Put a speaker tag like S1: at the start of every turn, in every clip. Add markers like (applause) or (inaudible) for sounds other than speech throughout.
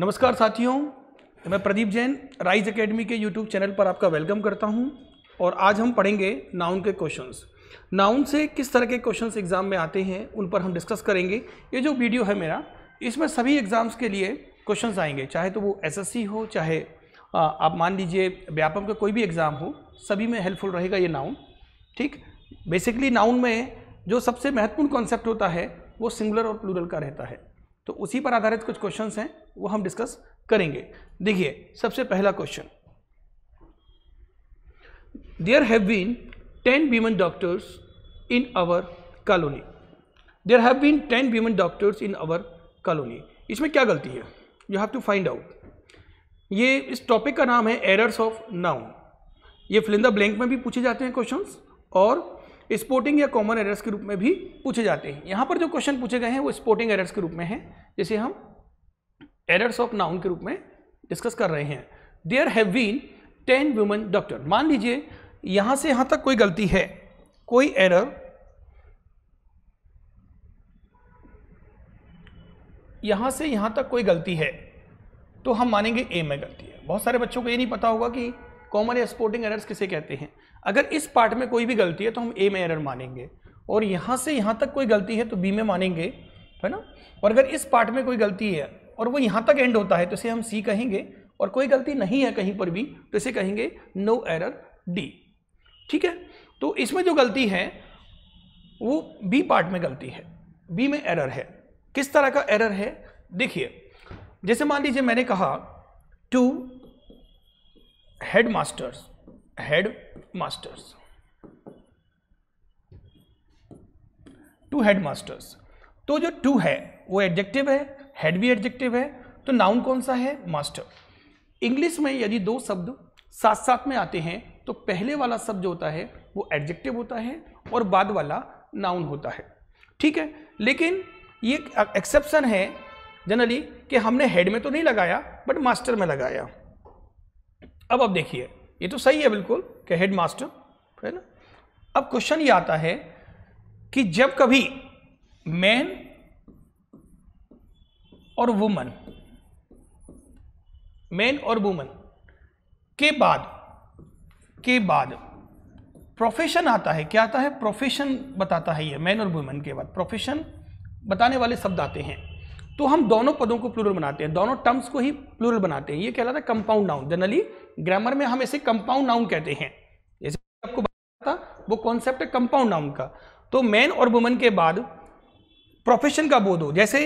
S1: नमस्कार साथियों मैं प्रदीप जैन राइज एकेडमी के यूट्यूब चैनल पर आपका वेलकम करता हूं और आज हम पढ़ेंगे नाउन के क्वेश्चंस नाउन से किस तरह के क्वेश्चंस एग्ज़ाम में आते हैं उन पर हम डिस्कस करेंगे ये जो वीडियो है मेरा इसमें सभी एग्ज़ाम्स के लिए क्वेश्चंस आएंगे चाहे तो वो एस हो चाहे आप मान लीजिए व्यापम का कोई भी एग्ज़ाम हो सभी में हेल्पफुल रहेगा ये नाउन ठीक बेसिकली नाउन में जो सबसे महत्वपूर्ण कॉन्सेप्ट होता है वो सिंगुलर और प्लूरल का रहता है तो उसी पर आधारित कुछ क्वेश्चन हैं वो हम डिस्कस करेंगे देखिए सबसे पहला question there have been ten women doctors in our colony there have been ten women doctors in our colony इसमें क्या गलती है you have to find out ये इस टॉपिक का नाम है एरर्स ऑफ नाउन ये फिलिंदा ब्लैंक में भी पूछे जाते हैं क्वेश्चंस और स्पोर्टिंग या कॉमन एरर्स के रूप में भी पूछे जाते हैं यहाँ पर जो क्वेश्चन पूछे गए हैं वो स्पोर्टिंग एरर्स के रूप में हैं जैसे हम एरर्स ऑफ नाउन के रूप में डिस्कस कर रहे हैं there have been ten women doctor मान लीजिए यहाँ से यहाँ तक कोई गलती है कोई एरर यहाँ से यहाँ तक कोई गलती है तो हम मानेंगे ए में गलती है बहुत सारे बच्चों को ये नहीं पता होगा कि कॉमन या स्पोर्टिंग एरर्स किसे कहते हैं अगर इस पार्ट में कोई भी गलती है तो हम ए में एरर मानेंगे और यहाँ से यहाँ तक कोई गलती है तो बी में मानेंगे है ना और अगर इस पार्ट में कोई गलती है और वो यहाँ तक एंड होता है तो इसे हम सी कहेंगे और कोई गलती नहीं है कहीं पर भी तो इसे कहेंगे नो एरर डी ठीक है तो इसमें जो गलती है वो बी पार्ट में गलती है बी में एरर है किस तरह का एरर है देखिए जैसे मान लीजिए मैंने कहा two head masters head masters two head masters तो जो टू है वो एडजेक्टिव है हेड भी एडजेक्टिव है तो नाउन कौन सा है मास्टर इंग्लिश में यदि दो शब्द साथ साथ में आते हैं तो पहले वाला शब्द जो होता है वो एडजेक्टिव होता है और बाद वाला नाउन होता है ठीक है लेकिन ये एक्सेप्शन है जनरली कि हमने हेड में तो नहीं लगाया बट मास्टर में लगाया अब अब देखिए ये तो सही है बिल्कुल कि हेड मास्टर है ना अब क्वेश्चन ये आता है कि जब कभी मैन और वुमन मैन और वुमन के बाद के बाद प्रोफेशन आता है क्या आता है प्रोफेशन बताता है ये मैन और वुमेन के बाद प्रोफेशन बताने वाले शब्द आते हैं तो हम दोनों पदों को प्लूरल बनाते हैं दोनों टर्म्स को ही प्लूरल बनाते हैं ये कहलाता है कंपाउंड नाउन जनरली ग्रामर में हम इसे कंपाउंड नाउन कहते हैं जैसे आपको बताया था वो कॉन्सेप्ट है कंपाउंड नाउन का तो मैन और वुमन के बाद प्रोफेशन का बोध हो जैसे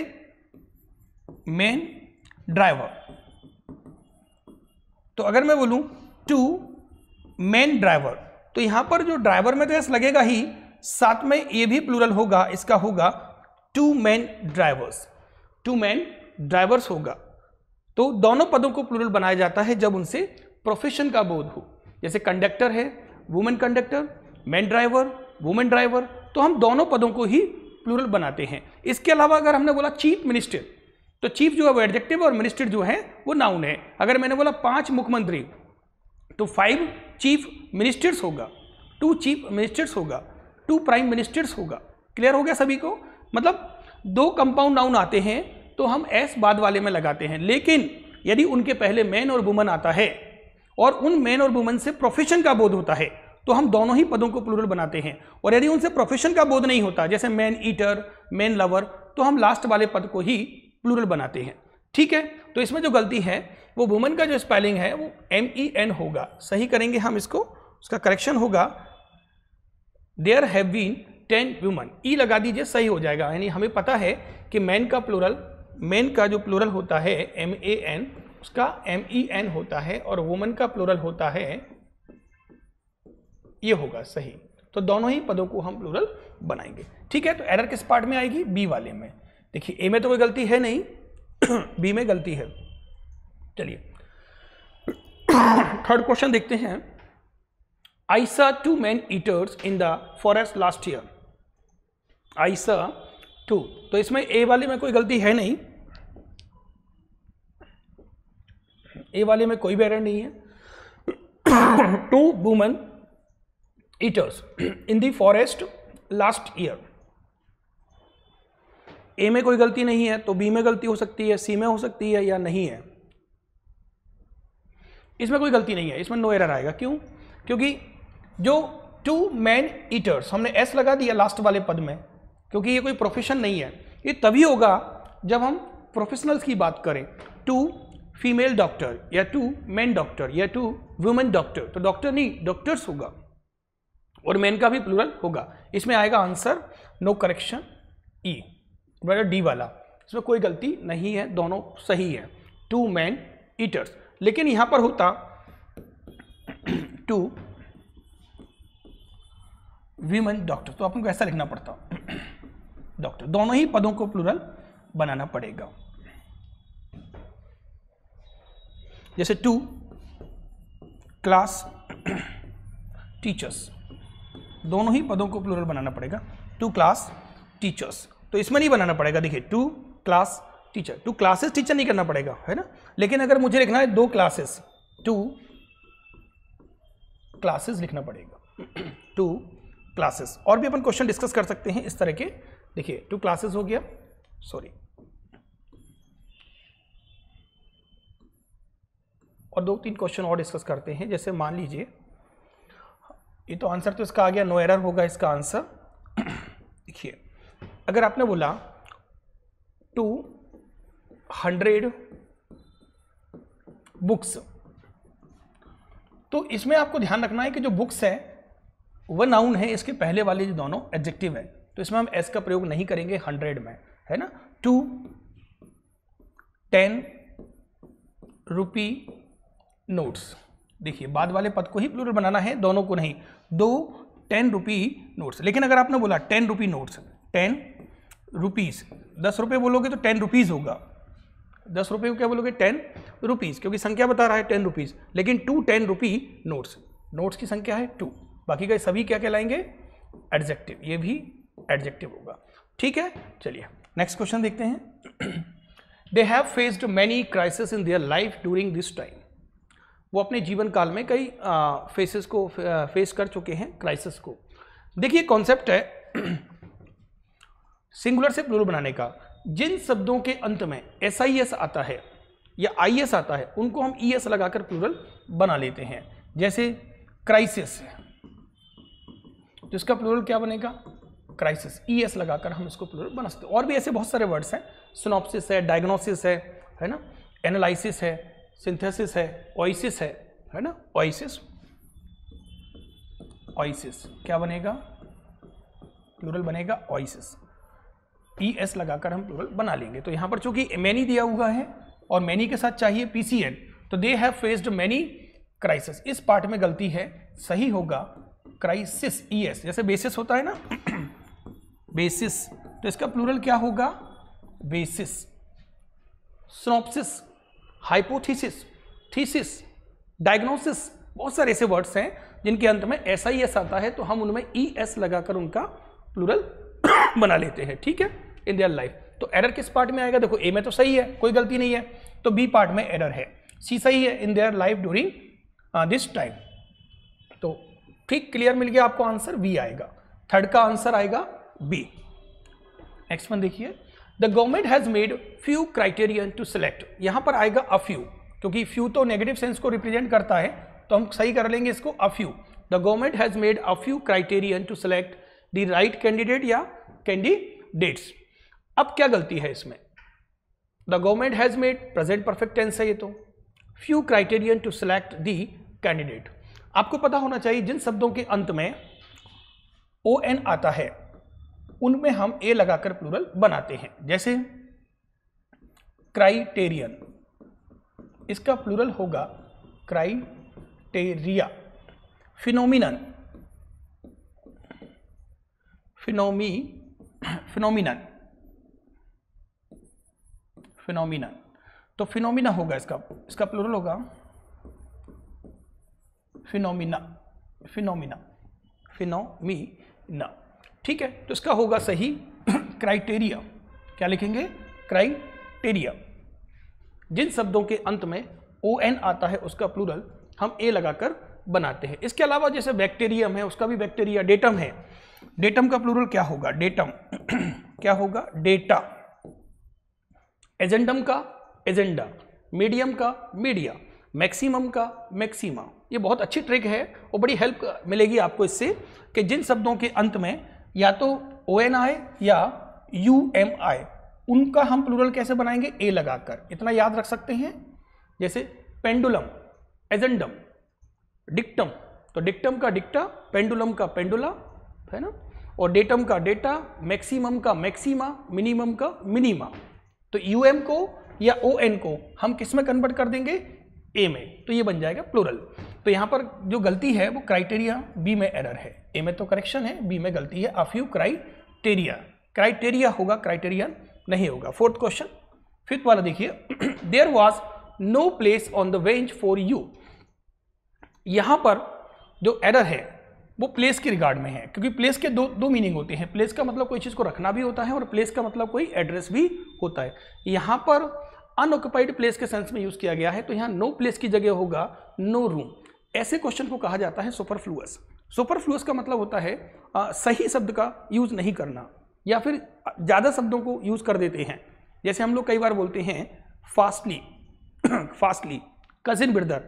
S1: मैन ड्राइवर तो अगर मैं बोलूं टू मैन ड्राइवर तो यहां पर जो ड्राइवर में तो ऐसा लगेगा ही साथ में ये भी प्लूरल होगा इसका होगा two man drivers two man drivers होगा तो दोनों पदों को प्लूरल बनाया जाता है जब उनसे प्रोफेशन का बोध हो जैसे कंडक्टर है women conductor man driver women driver तो हम दोनों पदों को ही प्लूरल बनाते हैं इसके अलावा अगर हमने बोला चीफ मिनिस्टर तो चीफ जो है वो एडजेक्टिव और मिनिस्टर जो है वो नाउन है अगर मैंने बोला पांच मुख्यमंत्री तो फाइव चीफ मिनिस्टर्स होगा टू चीफ मिनिस्टर्स होगा टू प्राइम मिनिस्टर्स होगा क्लियर हो गया सभी को मतलब दो कंपाउंड नाउन आते हैं तो हम एस बाद वाले में लगाते हैं लेकिन यदि उनके पहले मैन और वुमन आता है और उन मैन और वुमन से प्रोफेशन का बोध होता है तो हम दोनों ही पदों को प्लूरल बनाते हैं और यदि उनसे प्रोफेशन का बोध नहीं होता जैसे मैन ईटर मैन लवर तो हम लास्ट वाले पद को ही प्लूरल बनाते हैं ठीक है तो इसमें जो गलती है वो वुमन का जो स्पेलिंग है वो एम ई एन होगा सही करेंगे हम इसको उसका करेक्शन होगा there have been ten women E लगा दीजिए सही हो जाएगा यानी हमें पता है कि मैन का प्लूरल मैन का जो प्लूरल होता है एम ए एन उसका एम ई एन होता है और वुमन का प्लूरल होता है ये होगा सही तो दोनों ही पदों को हम प्लूरल बनाएंगे ठीक है तो एरर किस पार्ट में आएगी बी वाले में देखिए ए में तो कोई गलती है नहीं बी (coughs) में गलती है चलिए थर्ड क्वेश्चन देखते हैं I saw two man eaters in the forest last year I saw two तो इसमें ए वाले में कोई गलती है नहीं ए वाले में कोई भी एरर नहीं है two woman eaters in the forest last year A में कोई गलती नहीं है तो बी में गलती हो सकती है सी में हो सकती है या नहीं है इसमें कोई गलती नहीं है इसमें नो एरर आएगा क्यों क्योंकि जो टू मैन ईटर्स हमने एस लगा दिया लास्ट वाले पद में क्योंकि ये कोई प्रोफेशन नहीं है ये तभी होगा जब हम प्रोफेशनल्स की बात करें टू फीमेल डॉक्टर या टू मैन डॉक्टर या टू वुमेन डॉक्टर तो डॉक्टर नहीं डॉक्टर्स होगा और मैन का भी प्लूरल होगा इसमें आएगा आंसर नो करेक्शन ई बेटा डी वाला इसमें कोई गलती नहीं है दोनों सही है टू मैन ईटर्स लेकिन यहाँ पर होता टू वीमेन डॉक्टर तो आपको ऐसा लिखना पड़ता डॉक्टर दोनों ही पदों को प्लूरल बनाना पड़ेगा जैसे टू क्लास टीचर्स दोनों ही पदों को प्लूरल बनाना पड़ेगा टू क्लास टीचर्स तो इसमें नहीं बनाना पड़ेगा देखिए two class teacher two classes teacher नहीं करना पड़ेगा है ना लेकिन अगर मुझे लिखना है दो क्लासेस टू क्लासेस लिखना पड़ेगा टू (clears throat) क्लासेस और भी अपन क्वेश्चन डिस्कस कर सकते हैं इस तरह के देखिए टू क्लासेस हो गया सॉरी और दो तीन क्वेश्चन और डिस्कस करते हैं जैसे मान लीजिए ये तो आंसर तो इसका आ गया नो एरर होगा इसका आंसर (clears throat) देखिए अगर आपने बोला टू हंड्रेड बुक्स तो इसमें आपको ध्यान रखना है कि जो बुक्स है वह नाउन है इसके पहले वाले जो दोनों एडजेक्टिव है तो इसमें हम एस का प्रयोग नहीं करेंगे हंड्रेड में है ना टू टेन रुपी नोट्स देखिए बाद वाले पद को ही प्लूरल बनाना है दोनों को नहीं दो टेन रुपी नोट्स लेकिन अगर आपने बोला ten rupee notes ten rupees दस रुपये बोलोगे तो टेन रुपीज़ होगा दस रुपये को क्या बोलोगे टेन रुपीज़ क्योंकि संख्या बता रहा है टेन रुपीज़ लेकिन two ten rupee notes notes की संख्या है टू बाकी का सभी क्या कहलाएंगे एडजेक्टिव ये भी एडजेक्टिव होगा ठीक है चलिए नेक्स्ट क्वेश्चन देखते हैं they have faced many crisis in their life during this time वो अपने जीवन काल में कई फेसेस को फेस कर चुके हैं क्राइसिस को देखिए कॉन्सेप्ट है सिंगुलर (clears throat) से प्लूरल बनाने का जिन शब्दों के अंत में एस आई एस आता है या आई एस आता है उनको हम ई e एस लगाकर प्लूरल बना लेते हैं जैसे क्राइसिस जिसका प्लूरल क्या बनेगा क्राइसिस ई एस लगाकर हम इसको प्लूरल बना सकते और भी ऐसे बहुत सारे वर्ड्स हैं सिनॉप्सिस है डायग्नोसिस है है ना एनालिसिस है सिंथेसिस है ओइसिस है है ना ओइसिस ओइसिस क्या बनेगा प्लूरल बनेगा ओइसिस ई एस लगाकर हम प्लूरल बना लेंगे तो यहाँ पर चूंकि मैनी दिया हुआ है और मैनी के साथ चाहिए पी सी एन तो they have faced many crisis इस पार्ट में गलती है सही होगा क्राइसिस ई एस जैसे बेसिस होता है ना बेसिस तो इसका प्लूरल क्या होगा basis synopsis hypothesis thesis diagnosis बहुत सारे ऐसे वर्ड्स हैं जिनके अंत में एस आई एस आता है तो हम उनमें ई e एस लगाकर उनका प्लूरल (coughs) बना लेते हैं ठीक है इन देयर लाइफ तो एरर किस पार्ट में आएगा देखो ए में तो सही है कोई गलती नहीं है तो बी पार्ट में एरर है सी सही है in their life during this time तो ठीक क्लियर मिल गया आपको आंसर बी आएगा थर्ड का आंसर आएगा बी नेक्स्ट वन देखिए the government has made few criterion to select यहां पर आएगा अ फ्यू क्योंकि फ्यू तो नेगेटिव सेंस को रिप्रेजेंट करता है तो हम सही कर लेंगे इसको a few the government has made a few criterion to select the right candidate या कैंडिडेट्स अब क्या गलती है इसमें the government has made present perfect tense है ये तो few criterion to select the candidate आपको पता होना चाहिए जिन शब्दों के अंत में ओ एन आता है उनमें हम ए लगाकर प्लूरल बनाते हैं जैसे क्राइटेरियन इसका प्लूरल होगा क्राइटेरिया फिनोमिन फिनोमी फिनोमिनन फिनोमिनन तो फिनोमिना होगा इसका इसका प्लूरल होगा फिनोमिना फिनोमिना ना ठीक है तो इसका होगा सही क्राइटेरिया (clears throat) क्या लिखेंगे क्राइटेरिया जिन शब्दों के अंत में ओ एन आता है उसका प्लूरल हम ए लगाकर बनाते हैं इसके अलावा जैसे बैक्टीरियम है उसका भी बैक्टीरिया डेटम है डेटम का प्लूरल क्या होगा डेटम (clears throat) क्या होगा डेटा एजेंडम का एजेंडा मीडियम का मीडिया मैक्सिमम का मैक्सिमा ये बहुत अच्छी ट्रिक है और बड़ी हेल्प मिलेगी आपको इससे कि जिन शब्दों के अंत में या तो ओ एन आई या यू एम आई उनका हम प्लूरल कैसे बनाएंगे ए लगाकर इतना याद रख सकते हैं जैसे पेंडुलम एजेंडम डिक्टम तो डिक्टम का डिक्टा पेंडुलम का पेंडुला है ना और डेटम का डेटा मैक्सिमम का मैक्सिमा मिनिमम का मिनिमा तो यू एम को या ओ एन को हम किस में कन्वर्ट कर देंगे ए में तो ये बन जाएगा प्लूरल तो यहाँ पर जो गलती है वो क्राइटेरिया बी में एरर है ए में तो करेक्शन है बी में गलती है अफ यू क्राइटेरिया क्राइटेरिया होगा क्राइटेरियन नहीं होगा फोर्थ क्वेश्चन फिफ्थ वाला देखिए there was no place on the bench for you यहाँ पर जो एरर है वो प्लेस के रिगार्ड में है क्योंकि प्लेस के दो दो मीनिंग होते हैं प्लेस का मतलब कोई चीज़ को रखना भी होता है और प्लेस का मतलब कोई एड्रेस भी होता है यहाँ पर अनऑक्युपाइड प्लेस के सेंस में यूज़ किया गया है तो यहाँ नो प्लेस की जगह होगा नो रूम ऐसे क्वेश्चन को कहा जाता है सुपरफ्लूअस सुपरफ्लूअस का मतलब होता है आ, सही शब्द का यूज़ नहीं करना या फिर ज़्यादा शब्दों को यूज़ कर देते हैं जैसे हम लोग कई बार बोलते हैं फास्टली फास्टली कजिन ब्रदर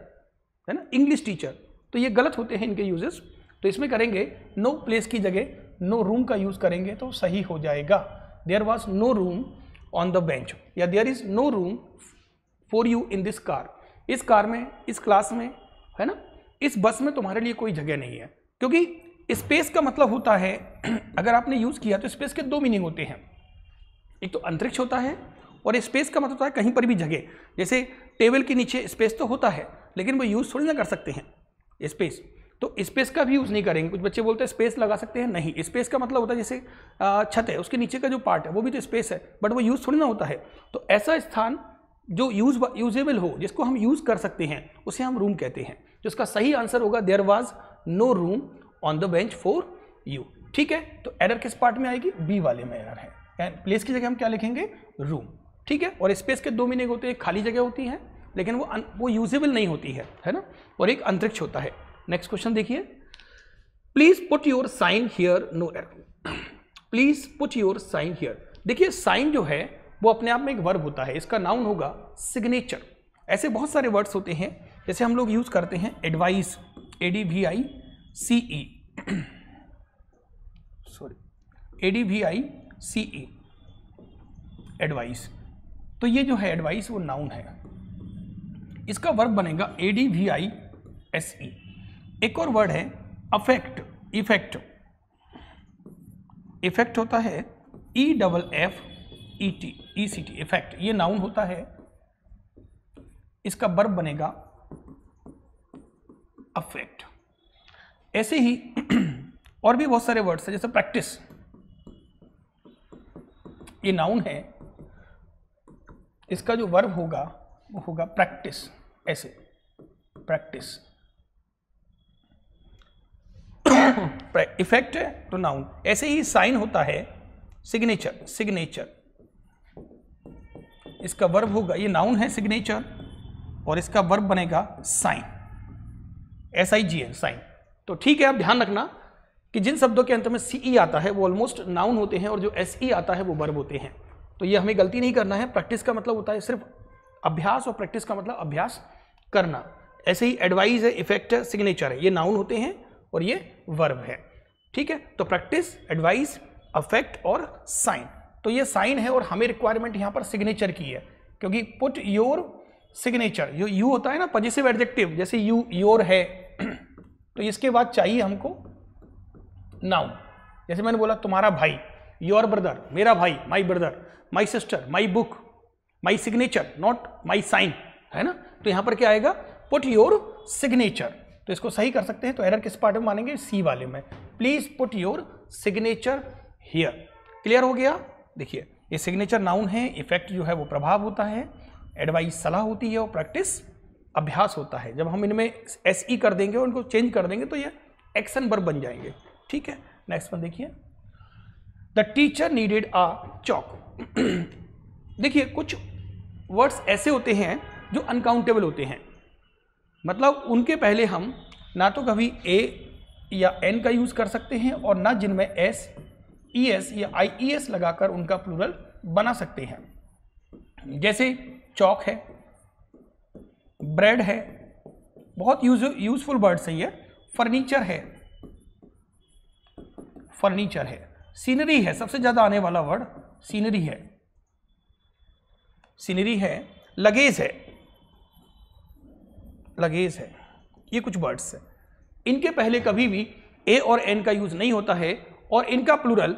S1: है ना इंग्लिश टीचर तो ये गलत होते हैं इनके यूजेस तो इसमें करेंगे नो प्लेस की जगह नो रूम का यूज़ करेंगे तो सही हो जाएगा there was no room on the bench या there is no room for you in this car इस कार में इस क्लास में है ना इस बस में तुम्हारे लिए कोई जगह नहीं है क्योंकि स्पेस का मतलब होता है (clears throat) अगर आपने यूज़ किया तो स्पेस के दो मीनिंग होते हैं एक तो अंतरिक्ष होता है और स्पेस का मतलब होता है कहीं पर भी जगह जैसे टेबल के नीचे स्पेस तो होता है लेकिन वो यूज़ थोड़ी ना कर सकते हैं स्पेस तो स्पेस का भी यूज़ नहीं करेंगे कुछ बच्चे बोलते हैं स्पेस लगा सकते हैं नहीं स्पेस का मतलब होता है जैसे छत है उसके नीचे का जो पार्ट है वो भी तो स्पेस है बट वो यूज़ थोड़ी ना होता है तो ऐसा स्थान जो यूज यूजेबल हो जिसको हम यूज़ कर सकते हैं उसे हम रूम कहते हैं जिसका सही आंसर होगा there was no room on the bench for you ठीक है तो एरर किस पार्ट में आएगी बी वाले में एरर है प्लेस की जगह हम क्या लिखेंगे रूम ठीक है और स्पेस के दो मीनिंग होते हैं खाली जगह होती है लेकिन वो अन, वो यूजेबल नहीं होती है है ना और एक अंतरिक्ष होता है नेक्स्ट क्वेश्चन देखिए please put your sign here no error please put your sign here देखिए साइन जो है वो अपने आप में एक वर्ब होता है इसका नाउन होगा सिग्नेचर ऐसे बहुत सारे वर्ड्स होते हैं जैसे हम लोग यूज़ करते हैं advice A D V I C E sorry A D V I C E advice तो ये जो है एडवाइस वो नाउन है इसका वर्ब बनेगा A D V I S E एक और वर्ड है अफेक्ट इफेक्ट इफेक्ट होता है E double F E C T सी टी इफेक्ट ये नाउन होता है इसका वर्ब बनेगा अफेक्ट ऐसे ही (clears throat) और भी बहुत सारे वर्ड्स हैं जैसे प्रैक्टिस ये नाउन है इसका जो वर्ब होगा वो होगा प्रैक्टिस ऐसे प्रैक्टिस इफेक्ट (clears throat) है तो नाउन ऐसे ही साइन होता है सिग्नेचर सिग्नेचर इसका वर्ब होगा ये नाउन है सिग्नेचर और इसका वर्ब बनेगा sign S I G N sign तो ठीक है आप ध्यान रखना कि जिन शब्दों के अंत में सी ई e आता है वो ऑलमोस्ट नाउन होते हैं और जो एस ई e आता है वो वर्ब होते हैं तो ये हमें गलती नहीं करना है प्रैक्टिस का मतलब होता है सिर्फ अभ्यास और प्रैक्टिस का मतलब अभ्यास करना ऐसे ही एडवाइज है इफेक्ट है सिग्नेचर है ये नाउन होते हैं और ये वर्ब है ठीक है तो प्रैक्टिस एडवाइस अफेक्ट और साइन तो ये साइन है और हमें रिक्वायरमेंट यहाँ पर सिग्नेचर की है क्योंकि पुट योर सिग्नेचर जो यू होता है ना पजिसिव एडजेक्टिव जैसे यू योर है (clears throat) तो इसके बाद चाहिए हमको नाउन जैसे मैंने बोला तुम्हारा भाई योर ब्रदर मेरा भाई my brother my sister my book my signature not my sign है ना तो यहाँ पर क्या आएगा पुट योर सिग्नेचर तो इसको सही कर सकते हैं तो एरर किस पार्ट में मानेंगे सी वाले में please put your signature here clear हो गया देखिए ये सिग्नेचर नाउन है इफेक्ट जो है वो प्रभाव होता है एडवाइस सलाह होती है और प्रैक्टिस अभ्यास होता है जब हम इनमें एस ई कर देंगे और इनको चेंज कर देंगे तो ये एक्शन वर्ब बन जाएंगे ठीक है नेक्स्ट वन देखिए the teacher needed a chalk देखिए कुछ वर्ड्स ऐसे होते हैं जो अनकाउंटेबल होते हैं मतलब उनके पहले हम ना तो कभी ए या एन का यूज़ कर सकते हैं और ना जिनमें एस ई एस या आई ई एस लगाकर उनका प्लूरल बना सकते हैं जैसे चौक है ब्रेड है बहुत यूज यूजफुल वर्ड्स है ये फर्नीचर है फर्नीचर है सीनरी है सबसे ज़्यादा आने वाला वर्ड सीनरी है सीनरी है लगेज है लगेज है ये कुछ वर्ड्स हैं इनके पहले कभी भी ए और एन का यूज़ नहीं होता है और इनका plural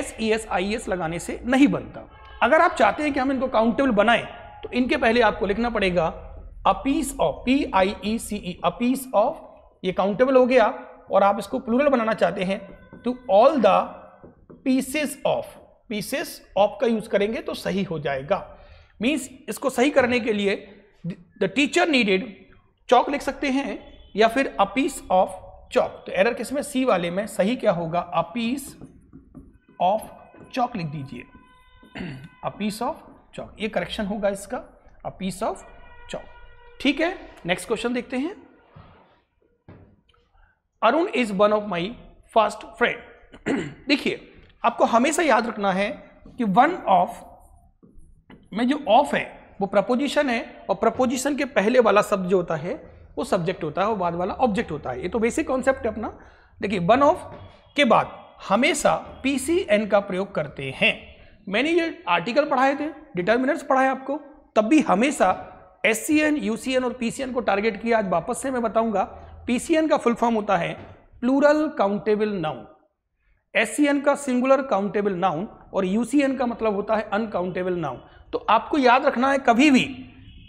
S1: S E S I S लगाने से नहीं बनता अगर आप चाहते हैं कि हम इनको काउंटेबल बनाएं तो इनके पहले आपको लिखना पड़ेगा a piece of P I E C E a piece of ये काउंटेबल हो गया और आप इसको प्लूरल बनाना चाहते हैं तो all the pieces of pieces of का यूज करेंगे तो सही हो जाएगा मीन्स इसको सही करने के लिए द टीचर नीडेड चौक लिख सकते हैं या फिर अ पीस ऑफ चौक तो एरर किसमें सी वाले में सही क्या होगा अ पीस ऑफ चौक लिख दीजिए अ पीस ऑफ चौक ये करेक्शन होगा इसका अ पीस ऑफ चौक ठीक है नेक्स्ट क्वेश्चन देखते हैं Arun is one of my first friend देखिए आपको हमेशा याद रखना है कि वन ऑफ में जो ऑफ है वो प्रपोजिशन है और प्रपोजिशन के पहले वाला शब्द जो होता है वो सब्जेक्ट होता है और बाद वाला ऑब्जेक्ट होता है ये तो बेसिक कॉन्सेप्ट है अपना देखिए वन ऑफ के बाद हमेशा पी सी एन का प्रयोग करते हैं मैंने ये आर्टिकल पढ़ाए थे डिटर्मिनेंट्स पढ़ाए आपको तब भी हमेशा S C N U C N और पी सी एन को टारगेट किया आज वापस से मैं बताऊंगा पी सी एन का फुल फॉर्म होता है plural countable noun S C N का सिंगुलर काउंटेबल नाउन और यू सी एन का मतलब होता है अनकाउंटेबल नाउन तो आपको याद रखना है कभी भी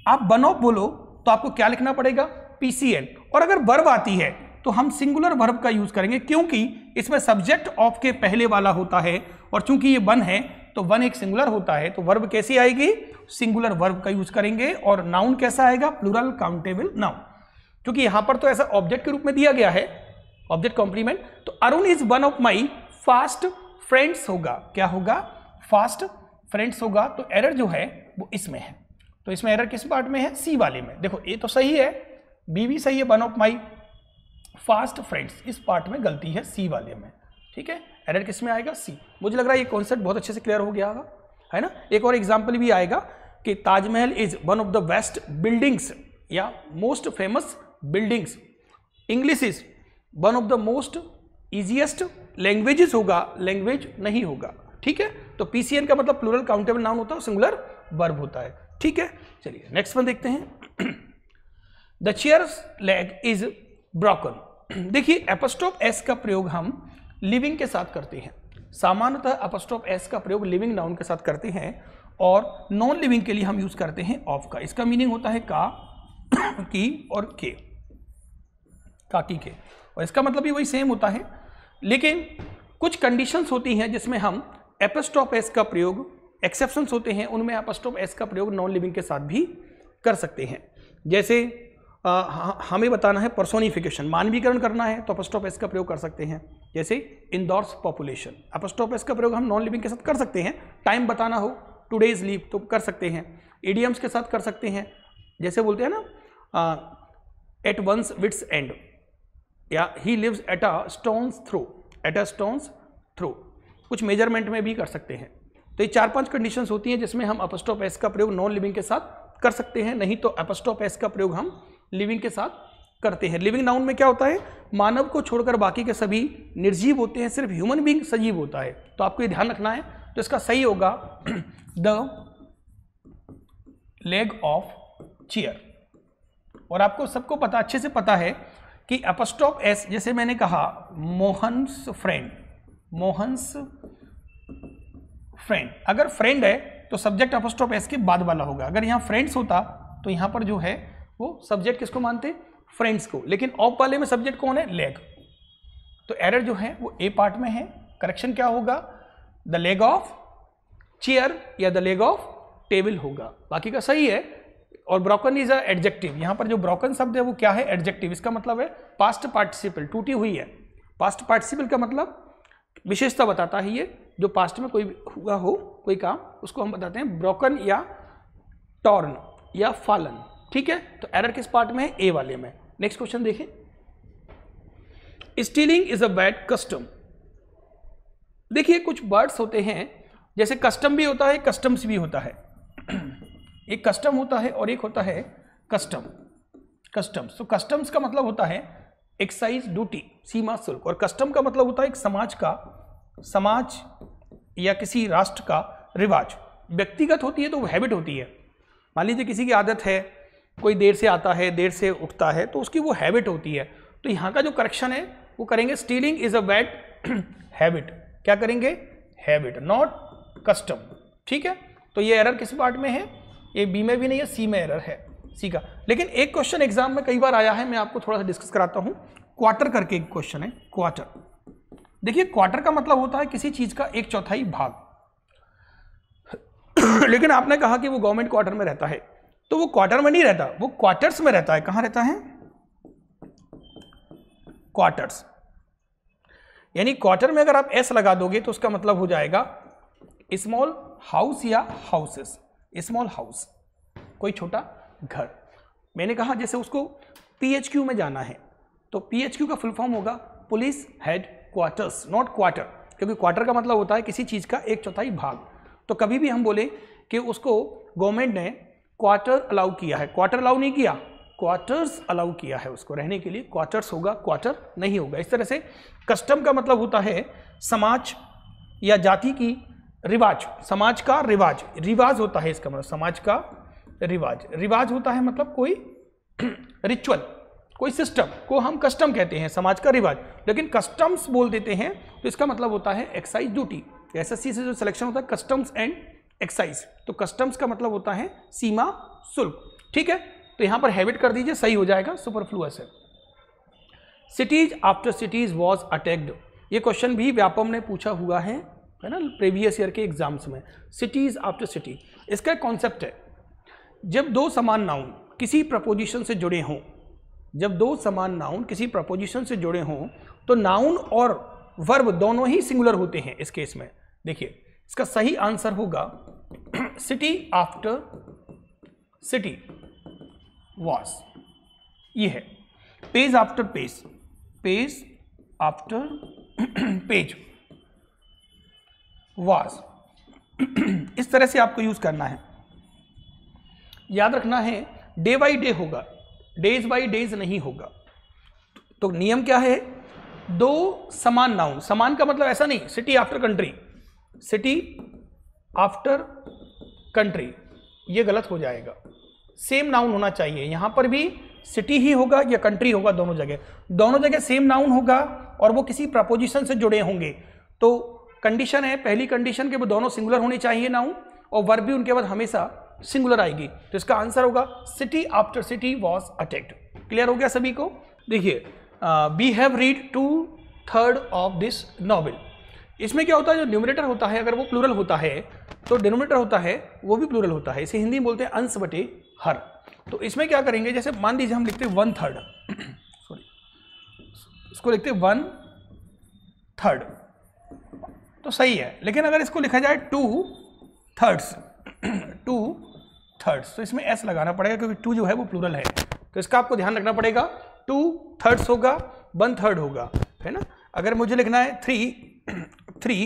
S1: आप बनो बोलो तो आपको क्या लिखना पड़ेगा पी सी एन और अगर वर्ब आती है तो हम सिंगुलर वर्ब का यूज करेंगे क्योंकि इसमें सब्जेक्ट ऑफ के पहले वाला होता है और चूंकि ये बन है तो वन एक सिंगुलर होता है तो वर्ब कैसी आएगी सिंगुलर वर्ब का यूज करेंगे और नाउन कैसा आएगा प्लूरल काउंटेबल नाउन क्योंकि यहां पर तो ऐसा ऑब्जेक्ट के रूप में दिया गया है ऑब्जेक्ट कॉम्प्लीमेंट तो Arun is one of my fast friends होगा क्या होगा फास्ट फ्रेंड्स होगा तो एरर जो है वो इसमें है तो इसमें एरर किस पार्ट में है सी वाले में देखो ए तो सही है बी भी सही है one of my fast friends इस पार्ट में गलती है सी वाले में ठीक है एरर किस में आएगा सी मुझे लग रहा है ये कॉन्सेप्ट बहुत अच्छे से क्लियर हो गया होगा है ना एक और एग्जाम्पल भी आएगा कि Taj Mahal is one of the best buildings या most famous buildings English is one of the most easiest languages होगा लैंग्वेज नहीं होगा ठीक है तो पीसीएन का मतलब प्लूरल काउंटेबल नाउन होता है सिंगुलर वर्ब होता है ठीक है चलिए नेक्स्ट वन देखते हैं the chair leg is broken देखिए एपस्टॉप एस का प्रयोग हम लिविंग के साथ करते हैं सामान्यतः अपस्टॉप एस का प्रयोग लिविंग नाउन के साथ करते हैं और नॉन लिविंग के लिए हम यूज करते हैं ऑफ का इसका मीनिंग होता है का (coughs) की और के का की के और इसका मतलब भी वही सेम होता है लेकिन कुछ कंडीशंस होती हैं जिसमें हम एपस्टॉप एस का प्रयोग एक्सेप्शंस होते हैं उनमें अपस्टॉप एस का प्रयोग नॉन लिविंग के साथ भी कर सकते हैं जैसे आ, हमें बताना है पर्सोनिफिकेशन मानवीकरण करना है तो अपस्टॉप एस का प्रयोग कर सकते हैं जैसे इंदौर पॉपुलेशन अपस्टॉप एस का प्रयोग हम नॉन लिविंग के साथ कर सकते हैं टाइम बताना हो टूडेज लीव तो कर सकते हैं ईडियम्स के साथ कर सकते हैं जैसे बोलते हैं ना एट वंस विट्स एंड या he lives at a stone's throw at a stone's throw कुछ मेजरमेंट में भी कर सकते हैं तो ये चार पांच कंडीशंस होती हैं जिसमें हम अपस्टॉप एस का प्रयोग नॉन लिविंग के साथ कर सकते हैं नहीं तो अपस्टॉप एस का प्रयोग हम लिविंग के साथ करते हैं लिविंग नाउन में क्या होता है मानव को छोड़कर बाकी के सभी निर्जीव होते हैं सिर्फ ह्यूमन बींग सजीव होता है तो आपको ये ध्यान रखना है तो इसका सही होगा द लेग ऑफ चेयर और आपको सबको पता अच्छे से पता है कि अपस्टॉप एस जैसे मैंने कहा मोहन्स फ्रेंड मोहन्स फ्रेंड अगर फ्रेंड है तो सब्जेक्ट अपस्टॉप एस के बाद वाला होगा अगर यहाँ फ्रेंड्स होता तो यहाँ पर जो है वो सब्जेक्ट किसको मानते फ्रेंड्स को लेकिन ऑफ वाले में सब्जेक्ट कौन है लेग तो एरर जो है वो ए पार्ट में है करेक्शन क्या होगा द लेग ऑफ चेयर या द लेग ऑफ टेबल होगा बाकी का सही है और ब्रोकन इज अ एडजेक्टिव यहाँ पर जो ब्रोकन शब्द है वो क्या है एडजेक्टिव इसका मतलब है पास्ट पार्टिसिपल टूटी हुई है पास्ट पार्टिसिपल का मतलब विशेषता बताता है ये जो पास्ट में कोई हुआ हो कोई काम उसको हम बताते हैं ब्रोकन या टॉर्न या फालन ठीक है तो एरर किस पार्ट में है ए वाले में नेक्स्ट क्वेश्चन देखें stealing is a bad custom देखिए कुछ वर्ड्स होते हैं जैसे कस्टम भी होता है कस्टम्स भी होता है (clears throat) एक कस्टम होता है और एक होता है कस्टम कस्टम्स तो कस्टम्स का मतलब होता है एक्साइज ड्यूटी सीमा शुल्क और कस्टम का मतलब होता है एक समाज का समाज या किसी राष्ट्र का रिवाज व्यक्तिगत होती है तो हैबिट होती है मान लीजिए किसी की आदत है कोई देर से आता है देर से उठता है तो उसकी वो हैबिट होती है तो यहाँ का जो करेक्शन है वो करेंगे stealing is a bad habit क्या करेंगे हैबिट नॉट कस्टम ठीक है तो ये एरर किस पार्ट में है ये बी में भी नहीं है सी में एरर है सी का लेकिन एक क्वेश्चन एग्जाम में कई बार आया है मैं आपको थोड़ा सा डिस्कस कराता हूँ क्वार्टर करके एक क्वेश्चन है क्वार्टर देखिए क्वार्टर का मतलब होता है किसी चीज़ का एक चौथाई भाग (clears throat) लेकिन आपने कहा कि वो गवर्नमेंट क्वार्टर में रहता है तो वो क्वार्टर में नहीं रहता वो क्वार्टर्स में रहता है कहाँ रहता है क्वार्टर्स यानी क्वार्टर में अगर आप एस लगा दोगे तो उसका मतलब हो जाएगा स्मॉल हाउस या हाउसेस स्मॉल हाउस कोई छोटा घर मैंने कहा जैसे उसको पीएचक्यू में जाना है तो पीएचक्यू का फुल फॉर्म होगा police head quarters not quarter क्योंकि क्वार्टर का मतलब होता है किसी चीज़ का एक चौथाई भाग तो कभी भी हम बोले कि उसको गवर्नमेंट ने क्वार्टर अलाउ किया है क्वार्टर अलाउ नहीं किया क्वार्टर्स अलाउ किया है उसको रहने के लिए क्वार्टर्स होगा क्वार्टर नहीं होगा इस तरह से कस्टम का मतलब होता है समाज या जाति की रिवाज समाज का रिवाज रिवाज होता है इसका मतलब समाज का रिवाज रिवाज होता है मतलब कोई रिचुअल (clears throat) कोई सिस्टम को हम कस्टम कहते हैं समाज का रिवाज लेकिन कस्टम्स बोल देते हैं तो इसका मतलब होता है एक्साइज ड्यूटी सी से जो सिलेक्शन होता है कस्टम्स एंड एक्साइज तो कस्टम्स का मतलब होता है सीमा शुल्क ठीक है तो यहां पर हैबिट कर दीजिए सही हो जाएगा फ्लूस है cities after cities was attacked ये क्वेश्चन भी व्यापम ने पूछा हुआ है है ना प्रीवियस ईयर के एग्जाम्स में सिटीज आफ्टर सिटी इसका कॉन्सेप्ट है जब दो समान नाउन किसी प्रपोजिशन से जुड़े हों जब दो समान नाउन किसी प्रपोजिशन से जुड़े हों तो नाउन और वर्ब दोनों ही सिंगुलर होते हैं इस केस में देखिए इसका सही आंसर होगा (clears throat) सिटी आफ्टर सिटी वॉस ये है page after page page after (clears throat) page was (clears throat) इस तरह से आपको यूज करना है याद रखना है डे बाई डे होगा डेज बाई डेज नहीं होगा तो नियम क्या है दो समान नाउन समान का मतलब ऐसा नहीं city after country city after country ये गलत हो जाएगा सेम नाउन होना चाहिए यहाँ पर भी सिटी ही होगा या कंट्री होगा दोनों जगह दोनों जगह सेम नाउन होगा और वो किसी प्रपोजिशन से जुड़े होंगे तो कंडीशन है पहली कंडीशन के वो दोनों सिंगुलर होने चाहिए नाउन और वर्ब भी उनके बाद हमेशा सिंगुलर आएगी तो इसका आंसर होगा city after city was attacked clear हो गया सभी को देखिए we have read two third of this novel इसमें क्या होता है जो न्यूमिनेटर होता है अगर वो प्लूरल होता है तो डिनोमिनेटर होता है वो भी प्लूरल होता है इसे हिंदी में बोलते हैं अंश बटे हर तो इसमें क्या करेंगे जैसे मान लीजिए हम लिखते हैं वन थर्ड सॉरी इसको लिखते हैं वन थर्ड तो सही है लेकिन अगर इसको लिखा जाए टू थर्ड्स टू थर्ड्स तो इसमें एस लगाना पड़ेगा क्योंकि टू जो है वो प्लूरल है तो इसका आपको ध्यान रखना पड़ेगा टू थर्ड्स होगा वन थर्ड होगा है ना अगर मुझे लिखना है थ्री थ्री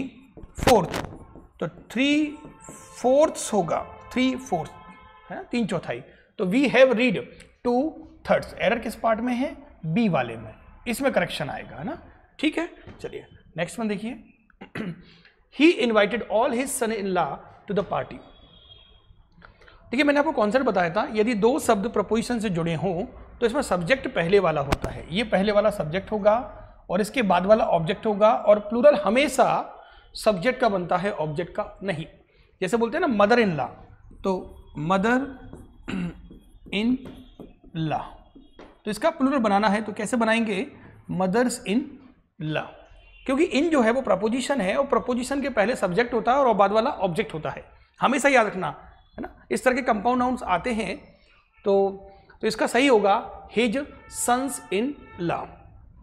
S1: फोर्थ तो थ्री फोर्थ होगा थ्री फोर्थ है तीन चौथाई तो we have read two thirds error किस पार्ट में है बी वाले में इसमें करेक्शन आएगा है ना ठीक है चलिए नेक्स्ट वन देखिए he invited all his son in law to the party देखिए मैंने आपको कॉन्सेप्ट बताया था यदि दो शब्द प्रपोजिशन से जुड़े हों तो इसमें सब्जेक्ट पहले वाला होता है ये पहले वाला सब्जेक्ट होगा और इसके बाद वाला ऑब्जेक्ट होगा और प्लूरल हमेशा सब्जेक्ट का बनता है ऑब्जेक्ट का नहीं जैसे बोलते हैं ना मदर इन ला तो मदर इन ला तो इसका प्लूरल बनाना है तो कैसे बनाएंगे मदर्स इन ला क्योंकि इन जो है वो प्रपोजिशन है और प्रपोजिशन के पहले सब्जेक्ट होता है और बाद वाला ऑब्जेक्ट होता है हमेशा याद रखना है ना इस तरह के कंपाउंड नाउंस आते हैं तो तो इसका सही होगा हिज सन्स इन ला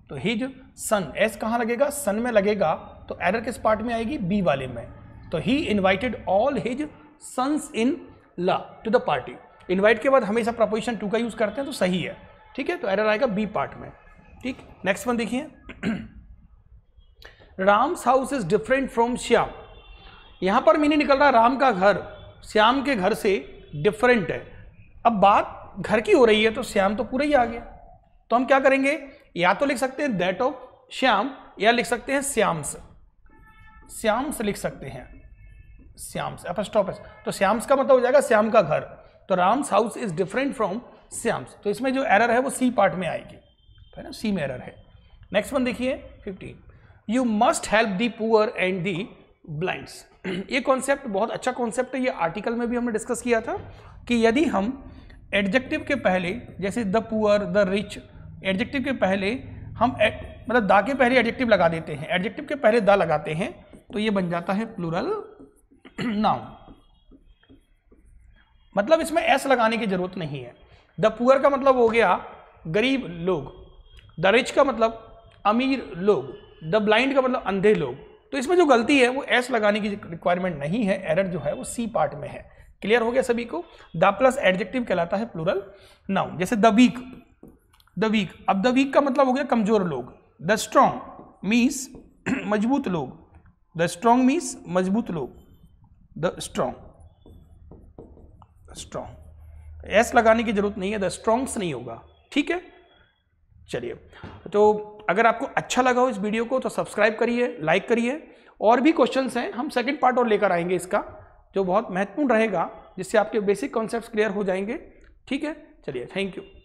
S1: तो हिज सन एस कहाँ लगेगा सन में लगेगा तो एरर किस पार्ट में आएगी बी वाले में तो he invited all his sons in law to the party invite के बाद हमेशा प्रपोजिशन टू का यूज़ करते हैं तो सही है ठीक है तो एरर आएगा बी पार्ट में ठीक नेक्स्ट वन देखिए Ram's house is different from Shyam यहां पर मीनिंग निकल रहा है राम का घर श्याम के घर से डिफरेंट है अब बात घर की हो रही है तो श्याम तो पूरा ही आ गया तो हम क्या करेंगे या तो लिख सकते हैं दैट ऑफ श्याम या लिख सकते हैं श्याम्स श्याम्स लिख सकते हैं श्याम्स अपस्टॉपस तो श्याम्स का मतलब हो जाएगा श्याम का घर तो Ram's house is different from Shyam's तो इसमें जो एरर है वो सी पार्ट में आएगी तो है ना सी में एरर है नेक्स्ट वन देखिए fifteen you must help the poor and the blinds ये कॉन्सेप्ट बहुत अच्छा कॉन्सेप्ट है ये आर्टिकल में भी हमने डिस्कस किया था कि यदि हम एडजेक्टिव के पहले जैसे the poor the rich adjective के पहले हम मतलब दा के पहले एडजेक्टिव लगा देते हैं एडजेक्टिव के पहले दा लगाते हैं तो ये बन जाता है प्लूरल नाउन मतलब इसमें एस लगाने की जरूरत नहीं है द पुअर का मतलब हो गया गरीब लोग द रिच का मतलब अमीर लोग द ब्लाइंड का मतलब अंधे लोग तो इसमें जो गलती है वो एस लगाने की रिक्वायरमेंट नहीं है एरर जो है वो सी पार्ट में है क्लियर हो गया सभी को द प्लस एडजेक्टिव कहलाता है प्लूरल नाउन जैसे द वीक द वीक अब द वीक का मतलब हो गया कमजोर लोग द स्ट्रोंग मीन्स (clears throat) मजबूत लोग द स्ट्रोंग मीन्स मजबूत लोग द स्ट्रोंग स्ट्रोंग एस लगाने की जरूरत नहीं है द स्ट्रोंग्स नहीं होगा ठीक है चलिए तो अगर आपको अच्छा लगा हो इस वीडियो को तो सब्सक्राइब करिए लाइक करिए और भी क्वेश्चंस हैं हम सेकंड पार्ट और लेकर आएंगे इसका जो बहुत महत्वपूर्ण रहेगा जिससे आपके बेसिक कॉन्सेप्ट्स क्लियर हो जाएंगे ठीक है चलिए थैंक यू